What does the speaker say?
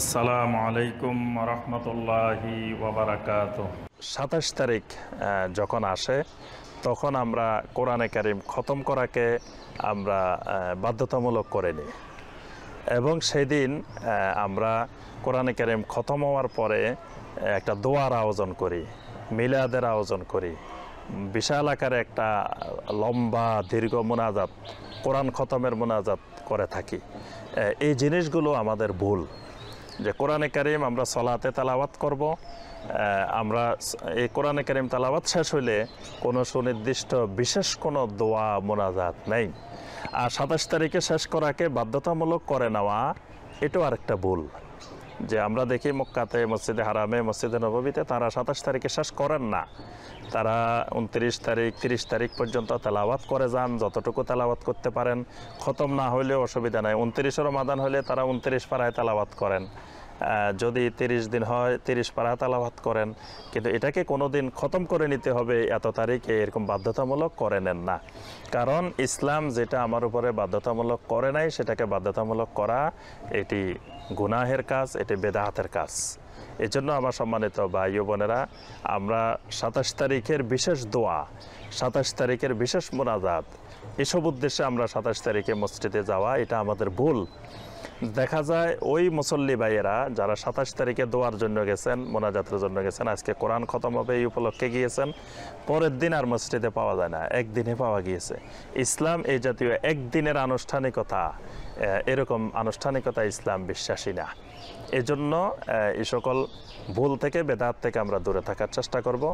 আসসালামু আলাইকুম রহমতুল্লাহি সাতাশ তারিখ যখন আসে তখন আমরা কোরআনে কারিম খতম করাকে আমরা বাধ্যতামূলক করে নিই এবং সেদিন আমরা কোরআনে কারিম খতম হওয়ার পরে একটা দোয়ার আয়োজন করি মিলাদের আয়োজন করি বিশাল আকারে একটা লম্বা দীর্ঘ মোনাজাত কোরআন খতমের মোনাজাত করে থাকি এই জিনিসগুলো আমাদের ভুল যে কোরআনে কারিম আমরা সলাতে তালাবাত করব আমরা এই কোরআনে কারিম তালাবাত শেষ হইলে কোনো সুনির্দিষ্ট বিশেষ কোনো দোয়া মোনাজাত নেই আর সাতাশ তারিখে শেষ করাকে বাধ্যতামূলক করে নেওয়া এটাও আরেকটা ভুল যে আমরা দেখি মক্কাতে মসজিদে হারামে মসজিদে নবমীতে তারা সাতাশ তারিখে শেষ করেন না তারা উনত্রিশ তারিখ তিরিশ তারিখ পর্যন্ত তেলাওয়াত করে যান যতটুকু তেলাওয়াত করতে পারেন খতম না হলেও অসুবিধা নাই উনত্রিশেরও মাদান হলে তারা উনত্রিশ পাড়ায় তেলাওয়াত করেন যদি তিরিশ দিন হয় তিরিশ পারা তালাবাত করেন কিন্তু এটাকে কোনো দিন খতম করে নিতে হবে এত তারিখে এরকম বাধ্যতামূলক করে নেন না কারণ ইসলাম যেটা আমার উপরে বাধ্যতামূলক করে নাই সেটাকে বাধ্যতামূলক করা এটি গুনাহের কাজ এটি বেদাহাতের কাজ এজন্য আমার সম্মানিত ভাই বোনেরা আমরা সাতাশ তারিখের বিশেষ দোয়া সাতাশ তারিখের বিশেষ মোনাজাত এসব উদ্দেশ্যে আমরা সাতাশ তারিখে মসজিদে যাওয়া এটা আমাদের ভুল দেখা যায় ওই মুসল্লি ভাইয়েরা যারা সাতাশ তারিখে দোয়ার জন্য গেছেন মোনাজাতের জন্য গেছেন আজকে কোরআন খতম হবে এই উপলক্ষে গিয়েছেন পরের দিন আর মসজিদে পাওয়া যায় না একদিনে পাওয়া গিয়েছে ইসলাম এই জাতীয় একদিনের আনুষ্ঠানিকতা এরকম আনুষ্ঠানিকতা ইসলাম বিশ্বাসী না এজন্য এই সকল ভুল থেকে বেদাত থেকে আমরা দূরে থাকার চেষ্টা করব